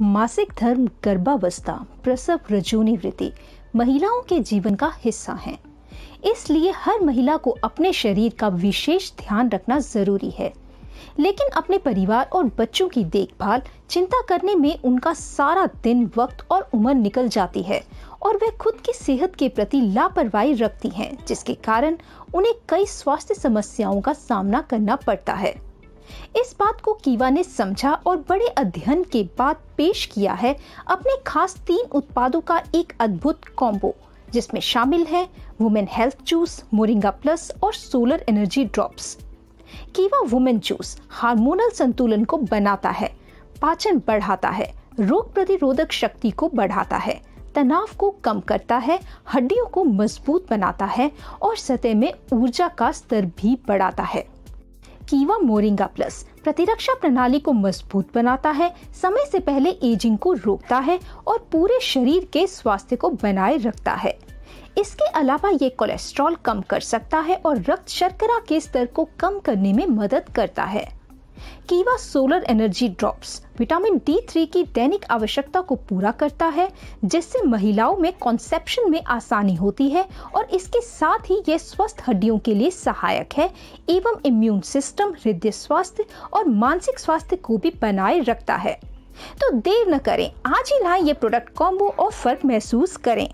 मासिक धर्म गर्भावस्था प्रसव रजूनी वृत्ति महिलाओं के जीवन का हिस्सा हैं इसलिए हर महिला को अपने शरीर का विशेष ध्यान रखना जरूरी है लेकिन अपने परिवार और बच्चों की देखभाल चिंता करने में उनका सारा दिन वक्त और उम्र निकल जाती है और वह खुद की सेहत के प्रति लापरवाही रखती हैं जिसके कारण उन्हें कई स्वास्थ्य समस्याओं का सामना करना पड़ता है इस बात को कीवा ने समझा और बड़े अध्ययन के बाद पेश किया है अपने खास तीन उत्पादों का एक अद्भुत कॉम्बो जिसमें शामिल है women health juice moringa plus और solar energy drops Kiva women juice hormonal संतुलन को बनाता है पाचन बढ़ाता है रोग प्रतिरोधक शक्ति को बढ़ाता है तनाव को कम करता है हड्डियों को मजबूत बनाता है और सतह में ऊर्जा का स्तर भी बढ़ाता है कीवा मोरिंगा प्लस प्रतिरक्षा प्रणाली को मजबूत बनाता है समय से पहले एजिंग को रोकता है और पूरे शरीर के स्वास्थ्य को बनाए रखता है इसके अलावा ये कोलेस्ट्रॉल कम कर सकता है और रक्त शर्करा के स्तर को कम करने में मदद करता है Kiva solar energy drops vitamin D की दैनिक आवश्यकता को पूरा करता है जिससे महिलाओं में कॉन्सेप्शन में आसानी होती है और इसके साथ ही ये स्वस्थ हड्डियों के लिए सहायक है एवं इम्यून सिस्टम हृदय स्वास्थ्य और मानसिक स्वास्थ्य को भी बनाए रखता है तो देर न करें आज ही लाएं ये प्रोडक्ट कॉम्बो और फर्क महसूस करें